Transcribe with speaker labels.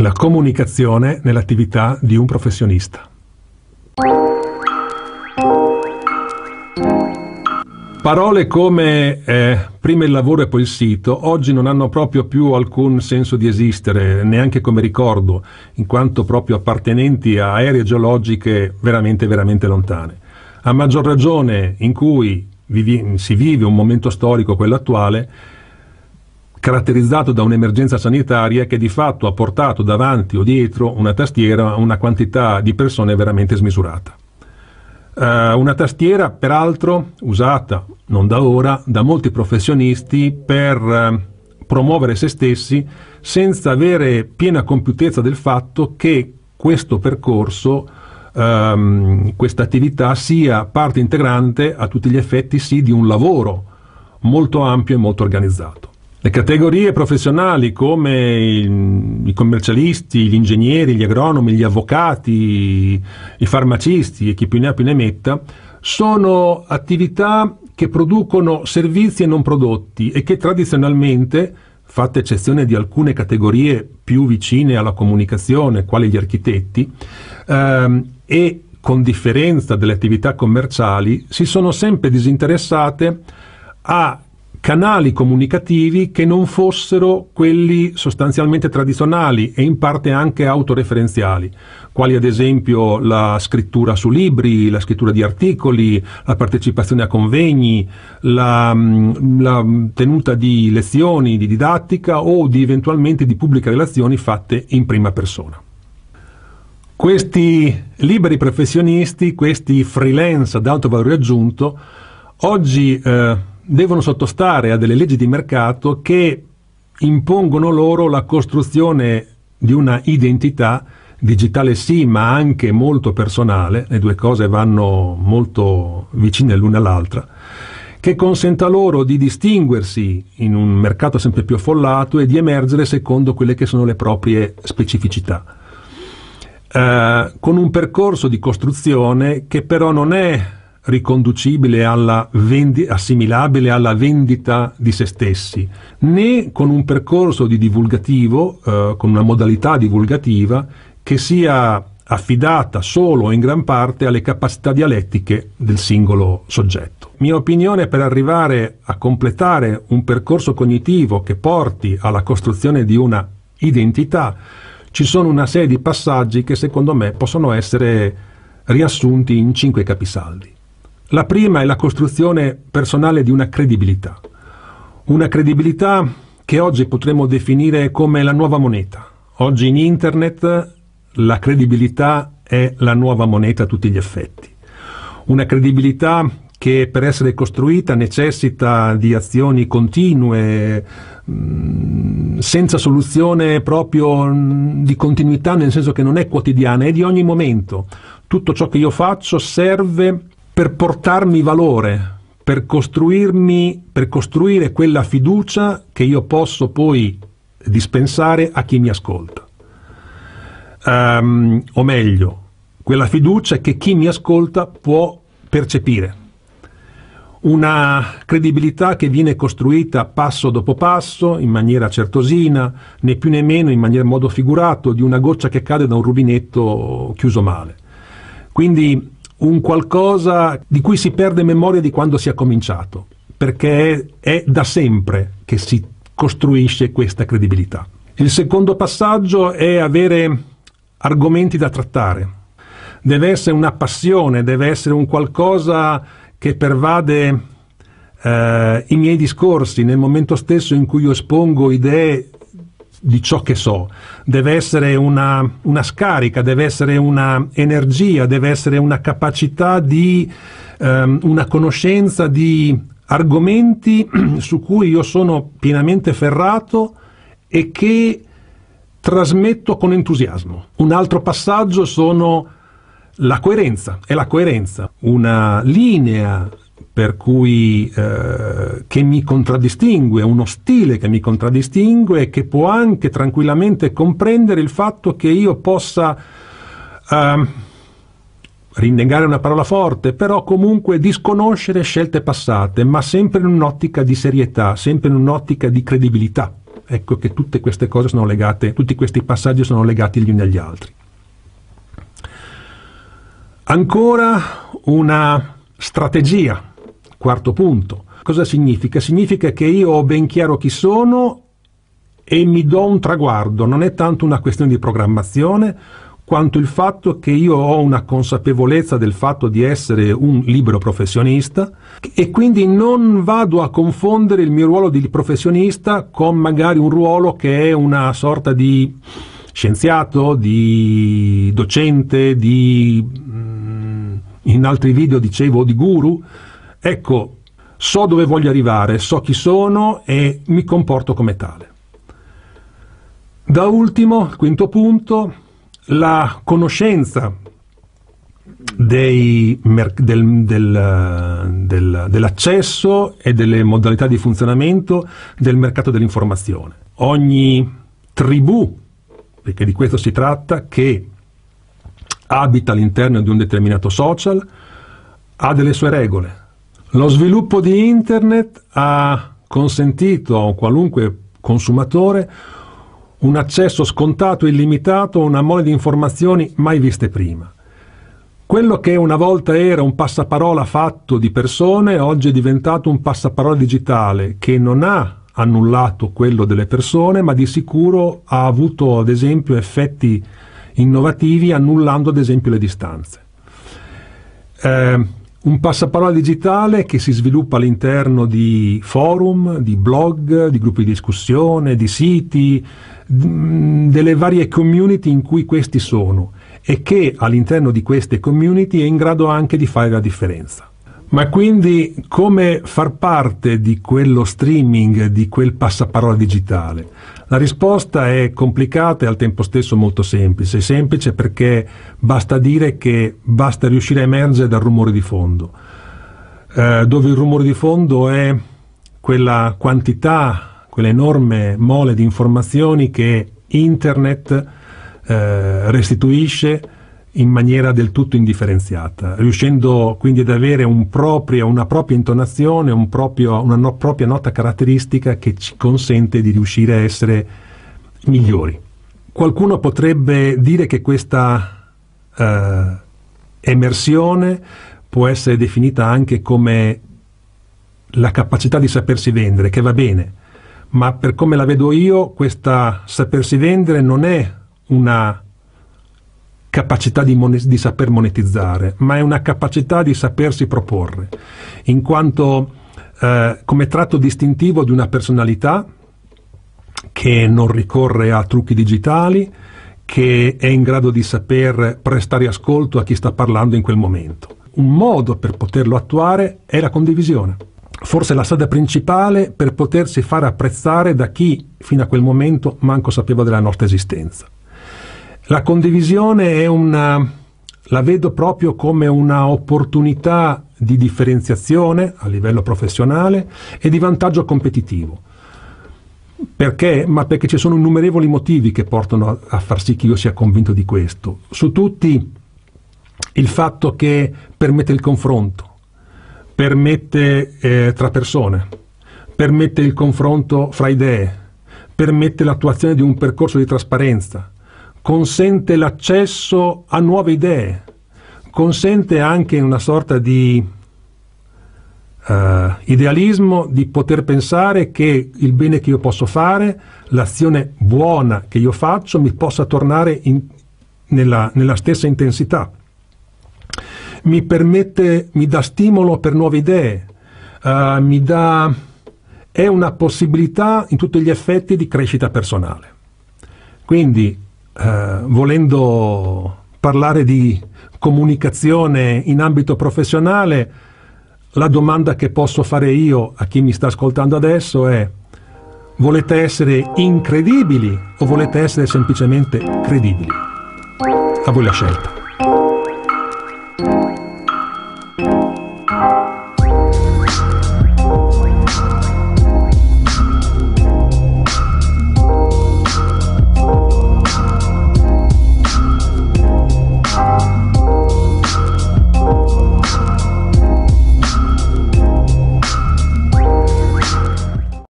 Speaker 1: La comunicazione nell'attività di un professionista. Parole come eh, prima il lavoro e poi il sito oggi non hanno proprio più alcun senso di esistere, neanche come ricordo, in quanto proprio appartenenti a aree geologiche veramente, veramente lontane. A maggior ragione in cui vivi, si vive un momento storico, quello attuale, caratterizzato da un'emergenza sanitaria che di fatto ha portato davanti o dietro una tastiera a una quantità di persone veramente smisurata. Uh, una tastiera, peraltro, usata non da ora da molti professionisti per uh, promuovere se stessi senza avere piena compiutezza del fatto che questo percorso, um, questa attività sia parte integrante a tutti gli effetti sì di un lavoro molto ampio e molto organizzato. Le categorie professionali come il, i commercialisti, gli ingegneri, gli agronomi, gli avvocati, i farmacisti e chi più ne ha più ne metta, sono attività che producono servizi e non prodotti e che tradizionalmente, fatta eccezione di alcune categorie più vicine alla comunicazione, quali gli architetti, ehm, e con differenza delle attività commerciali, si sono sempre disinteressate a canali comunicativi che non fossero quelli sostanzialmente tradizionali e in parte anche autoreferenziali, quali ad esempio la scrittura su libri, la scrittura di articoli, la partecipazione a convegni, la, mm, la tenuta di lezioni, di didattica o di eventualmente di pubbliche relazioni fatte in prima persona. Questi liberi professionisti, questi freelance ad alto valore aggiunto, oggi eh, devono sottostare a delle leggi di mercato che impongono loro la costruzione di una identità digitale sì, ma anche molto personale, le due cose vanno molto vicine l'una all'altra, che consenta loro di distinguersi in un mercato sempre più affollato e di emergere secondo quelle che sono le proprie specificità. Eh, con un percorso di costruzione che però non è riconducibile alla vendi- assimilabile alla vendita di se stessi, né con un percorso di divulgativo, eh, con una modalità divulgativa che sia affidata solo o in gran parte alle capacità dialettiche del singolo soggetto. Mia opinione per arrivare a completare un percorso cognitivo che porti alla costruzione di una identità, ci sono una serie di passaggi che secondo me possono essere riassunti in cinque capisaldi. La prima è la costruzione personale di una credibilità, una credibilità che oggi potremmo definire come la nuova moneta. Oggi in Internet la credibilità è la nuova moneta a tutti gli effetti. Una credibilità che per essere costruita necessita di azioni continue, mm, senza soluzione proprio mm, di continuità, nel senso che non è quotidiana, è di ogni momento. Tutto ciò che io faccio serve per portarmi valore, per costruirmi, per costruire quella fiducia che io posso poi dispensare a chi mi ascolta. Um, o meglio, quella fiducia che chi mi ascolta può percepire. Una credibilità che viene costruita passo dopo passo, in maniera certosina, né più né meno in maniera in modo figurato, di una goccia che cade da un rubinetto chiuso male. Quindi un qualcosa di cui si perde memoria di quando si è cominciato, perché è da sempre che si costruisce questa credibilità. Il secondo passaggio è avere argomenti da trattare. Deve essere una passione, deve essere un qualcosa che pervade eh, i miei discorsi nel momento stesso in cui io espongo idee di ciò che so, deve essere una, una scarica, deve essere un'energia, deve essere una capacità di ehm, una conoscenza di argomenti su cui io sono pienamente ferrato e che trasmetto con entusiasmo. Un altro passaggio sono la coerenza, è la coerenza, una linea per cui, eh, che mi contraddistingue, uno stile che mi contraddistingue e che può anche tranquillamente comprendere il fatto che io possa eh, rinnegare una parola forte, però comunque disconoscere scelte passate, ma sempre in un'ottica di serietà, sempre in un'ottica di credibilità. Ecco che tutte queste cose sono legate, tutti questi passaggi sono legati gli uni agli altri. Ancora una strategia Quarto punto. Cosa significa? Significa che io ho ben chiaro chi sono e mi do un traguardo. Non è tanto una questione di programmazione quanto il fatto che io ho una consapevolezza del fatto di essere un libero professionista e quindi non vado a confondere il mio ruolo di professionista con magari un ruolo che è una sorta di scienziato, di docente, di mm, in altri video dicevo di guru, Ecco, so dove voglio arrivare, so chi sono e mi comporto come tale. Da ultimo, quinto punto, la conoscenza dei, del, del, del, dell'accesso e delle modalità di funzionamento del mercato dell'informazione. Ogni tribù, perché di questo si tratta, che abita all'interno di un determinato social, ha delle sue regole, lo sviluppo di Internet ha consentito a qualunque consumatore un accesso scontato e illimitato a una mole di informazioni mai viste prima. Quello che una volta era un passaparola fatto di persone, oggi è diventato un passaparola digitale che non ha annullato quello delle persone, ma di sicuro ha avuto ad esempio effetti innovativi annullando ad esempio le distanze. Eh, un passaparola digitale che si sviluppa all'interno di forum, di blog, di gruppi di discussione, di siti, mm, delle varie community in cui questi sono e che all'interno di queste community è in grado anche di fare la differenza. Ma quindi come far parte di quello streaming, di quel passaparola digitale? La risposta è complicata e al tempo stesso molto semplice. È semplice perché basta dire che basta riuscire a emergere dal rumore di fondo, eh, dove il rumore di fondo è quella quantità, quell'enorme mole di informazioni che Internet eh, restituisce in maniera del tutto indifferenziata, riuscendo quindi ad avere un proprio, una propria intonazione, un proprio, una no, propria nota caratteristica che ci consente di riuscire a essere migliori. Qualcuno potrebbe dire che questa eh, emersione può essere definita anche come la capacità di sapersi vendere, che va bene, ma per come la vedo io, questa sapersi vendere non è una capacità di, mon- di saper monetizzare, ma è una capacità di sapersi proporre, in quanto eh, come tratto distintivo di una personalità che non ricorre a trucchi digitali, che è in grado di saper prestare ascolto a chi sta parlando in quel momento. Un modo per poterlo attuare è la condivisione. Forse la strada principale per potersi far apprezzare da chi fino a quel momento manco sapeva della nostra esistenza. La condivisione è una, la vedo proprio come un'opportunità di differenziazione a livello professionale e di vantaggio competitivo. Perché? Ma perché ci sono innumerevoli motivi che portano a, far sì che io sia convinto di questo. Su tutti il fatto che permette il confronto, permette eh, tra persone, permette il confronto fra idee, permette l'attuazione di un percorso di trasparenza, consente l'accesso a nuove idee, consente anche in una sorta di uh, idealismo di poter pensare che il bene che io posso fare, l'azione buona che io faccio, mi possa tornare in, nella, nella stessa intensità. Mi permette, mi dà stimolo per nuove idee, Uh, mi dà, è una possibilità in tutti gli effetti di crescita personale. Quindi eh, volendo parlare di comunicazione in ambito professionale, la domanda che posso fare io a chi mi sta ascoltando adesso è volete essere incredibili o volete essere semplicemente credibili? A voi la scelta.